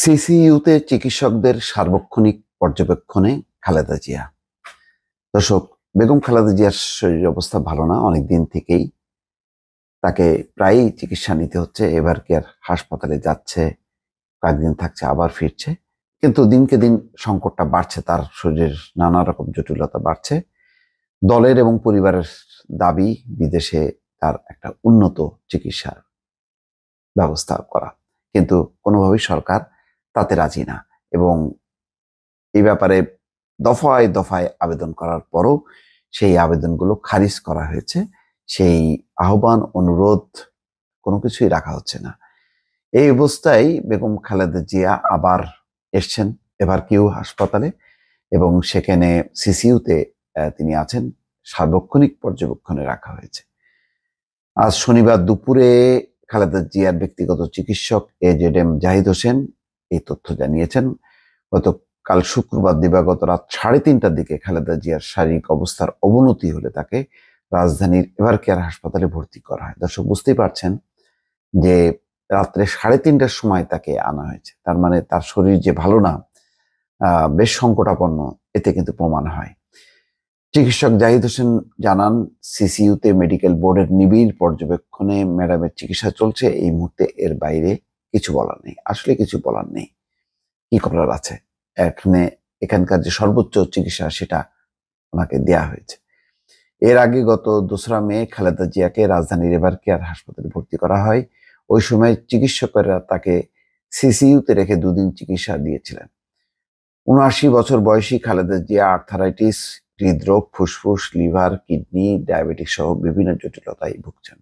সিসিইউতে চিকিৎসকদের সার্বক্ষণিক পর্যবেক্ষণে খালেদা জিয়া দর্শক বেগম খালেদা জিয়ার শরীর অবস্থা ভালো না অনেক দিন থেকেই তাকে প্রায়ই চিকিৎসা নিতে হচ্ছে এবার আর হাসপাতালে যাচ্ছে কয়েকদিন থাকছে আবার ফিরছে কিন্তু দিনকে দিন সংকটটা বাড়ছে তার শরীরের নানা রকম জটিলতা বাড়ছে দলের এবং পরিবারের দাবি বিদেশে তার একটা উন্নত চিকিৎসার ব্যবস্থা করা কিন্তু কোনোভাবেই সরকার তাতে রাজি না এবং এই ব্যাপারে দফায় দফায় আবেদন করার পরও সেই আবেদনগুলো খারিজ করা হয়েছে সেই আহ্বান অনুরোধ কোনো কিছুই রাখা হচ্ছে না এই অবস্থায় বেগম খালেদা জিয়া আবার এসছেন এবার কিউ হাসপাতালে এবং সেখানে সিসিউতে তিনি আছেন সার্বক্ষণিক পর্যবেক্ষণে রাখা হয়েছে আজ শনিবার দুপুরে খালেদা জিয়ার ব্যক্তিগত চিকিৎসক A Z M Zahid Hossain এই তথ্য জানিয়েছেন গত কাল শুক্রবার দিবাগত রাত সাড়ে তিনটার দিকে খালেদা জিয়ার শারীরিক অবস্থার অবনতি হলে তাকে রাজধানীর এভার কেয়ার হাসপাতালে ভর্তি করা হয় দর্শক বুঝতেই পারছেন যে রাত্রে সাড়ে তিনটার সময় তাকে আনা হয়েছে তার মানে তার শরীর যে ভালো না বেশ সংকটাপন্ন এতে কিন্তু প্রমাণ হয় চিকিৎসক জাহিদ হোসেন জানান সিসিউতে মেডিকেল বোর্ডের নিবিড় পর্যবেক্ষণে ম্যাডামের চিকিৎসা চলছে এই মুহূর্তে এর বাইরে কিছু বলার নেই আসলে কিছু বলার নেই কি করার আছে এখানে এখানকার যে সর্বোচ্চ চিকিৎসা সেটা ওনাকে দেয়া হয়েছে এর আগে গত দোসরা মে খালেদা জিয়াকে রাজধানী রেবার কেয়ার হাসপাতালে ভর্তি করা হয় ওই সময় চিকিৎসকেরা তাকে সিসিইউতে রেখে দুদিন চিকিৎসা দিয়েছিলেন উনআশি বছর বয়সী খালেদা জিয়া আর্থারাইটিস হৃদরোগ ফুসফুস লিভার কিডনি ডায়াবেটিস সহ বিভিন্ন জটিলতায় ভুগছেন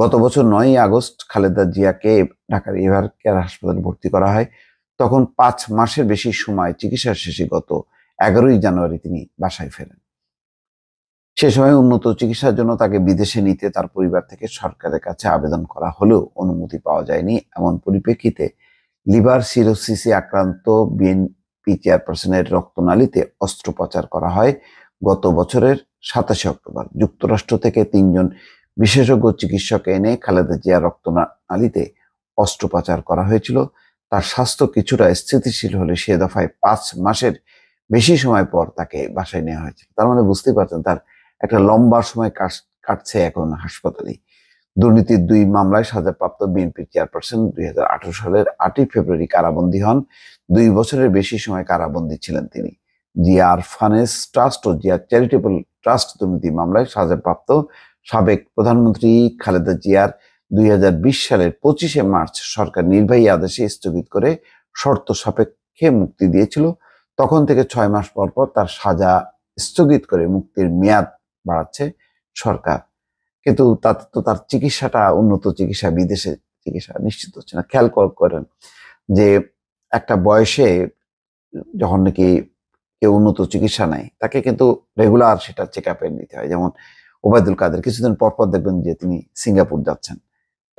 গত বছর নয়ই আগস্ট খালেদা জিয়াকে ঢাকার এভার কেয়ার হাসপাতালে ভর্তি করা হয় তখন পাঁচ মাসের বেশি সময় চিকিৎসা শেষে গত এগারোই জানুয়ারি তিনি বাসায় ফেরেন সে সময় উন্নত চিকিৎসার জন্য তাকে বিদেশে নিতে তার পরিবার থেকে সরকারের কাছে আবেদন করা হলেও অনুমতি পাওয়া যায়নি এমন পরিপ্রেক্ষিতে লিভার সিরোসিসে আক্রান্ত বিএনপি চেয়ারপারসনের রক্তনালীতে অস্ত্রোপচার করা হয় গত বছরের সাতাশে অক্টোবর যুক্তরাষ্ট্র থেকে তিনজন বিশেষজ্ঞ চিকিৎসক এনে খালেদা জিয়া নালিতে অস্ত্রোপচার করা হয়েছিল তার স্বাস্থ্য কিছুটা স্থিতিশীল হলে সে দফায় পাঁচ মাসের বেশি সময় পর তাকে বাসায় নেওয়া হয়েছিল তার মানে বুঝতেই পারছেন তার একটা লম্বা সময় কাটছে এখন হাসপাতালে দুর্নীতির দুই মামলায় সাজাপ্রাপ্ত বিএনপি চেয়ারপারসন দুই সালের আটই ফেব্রুয়ারি কারাবন্দী হন দুই বছরের বেশি সময় কারাবন্দী ছিলেন তিনি জিয়া ফানেস ট্রাস্ট ও জিয়া চ্যারিটেবল ট্রাস্ট দুর্নীতি মামলায় সাজাপ্রাপ্ত সাবেক প্রধানমন্ত্রী খালেদা জিয়ার দুই সালের পঁচিশে মার্চ সরকার নির্বাহী আদেশে স্থগিত করে শর্ত সাপেক্ষে মুক্তি দিয়েছিল তখন থেকে ছয় মাস পর পর তার সাজা স্থগিত করে মুক্তির মেয়াদ বাড়াচ্ছে সরকার কিন্তু তাতে তো তার চিকিৎসাটা উন্নত চিকিৎসা বিদেশে চিকিৎসা নিশ্চিত হচ্ছে না খেয়াল করেন যে একটা বয়সে যখন নাকি কেউ উন্নত চিকিৎসা নেয় তাকে কিন্তু রেগুলার সেটা চেক আপে নিতে হয় যেমন ওবায়দুল কাদের কিছুদিন পর পর দেখবেন যে তিনি সিঙ্গাপুর যাচ্ছেন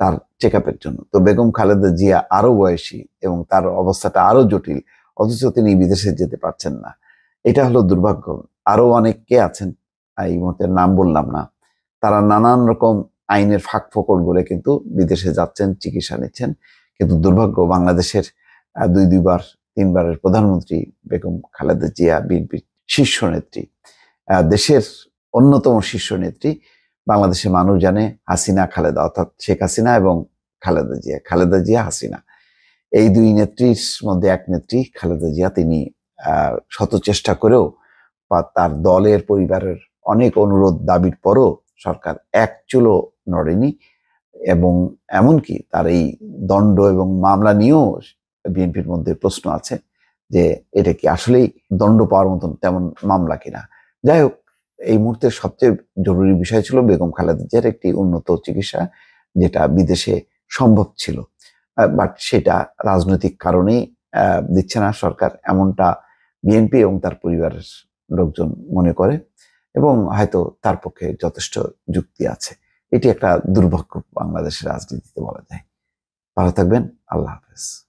তার চেক জন্য তো বেগম খালেদা জিয়া আরো বয়সী এবং তার অবস্থাটা আরো জটিল অথচ তিনি বিদেশে যেতে পারছেন না এটা হলো দুর্ভাগ্য আরো অনেককে আছেন এই মুহূর্তে নাম বললাম না তারা নানান রকম আইনের ফাঁক ফোকর বলে কিন্তু বিদেশে যাচ্ছেন চিকিৎসা নিচ্ছেন কিন্তু দুর্ভাগ্য বাংলাদেশের দুই দুইবার তিনবারের প্রধানমন্ত্রী বেগম খালেদা জিয়া বিএনপির শীর্ষ নেত্রী দেশের অন্যতম শীর্ষ নেত্রী বাংলাদেশের মানুষ জানে হাসিনা খালেদা অর্থাৎ শেখ হাসিনা এবং খালেদা জিয়া খালেদা জিয়া হাসিনা এই দুই নেত্রীর মধ্যে এক নেত্রী খালেদা জিয়া তিনি শত চেষ্টা করেও বা তার দলের পরিবারের অনেক অনুরোধ দাবির পরও সরকার এক চুলো নড়েনি এবং এমনকি তার এই দণ্ড এবং মামলা নিয়েও বিএনপির মধ্যে প্রশ্ন আছে যে এটা কি আসলেই দণ্ড পাওয়ার মতন তেমন মামলা কিনা যাই হোক এই মুহূর্তে সবচেয়ে জরুরি বিষয় ছিল বেগম খালেদার একটি উন্নত চিকিৎসা যেটা বিদেশে সম্ভব ছিল বাট সেটা রাজনৈতিক কারণেই দিচ্ছে না সরকার এমনটা বিএনপি এবং তার পরিবারের লোকজন মনে করে এবং হয়তো তার পক্ষে যথেষ্ট যুক্তি আছে এটি একটা দুর্ভাগ্য বাংলাদেশের রাজনীতিতে বলা যায় ভালো থাকবেন আল্লাহ হাফেজ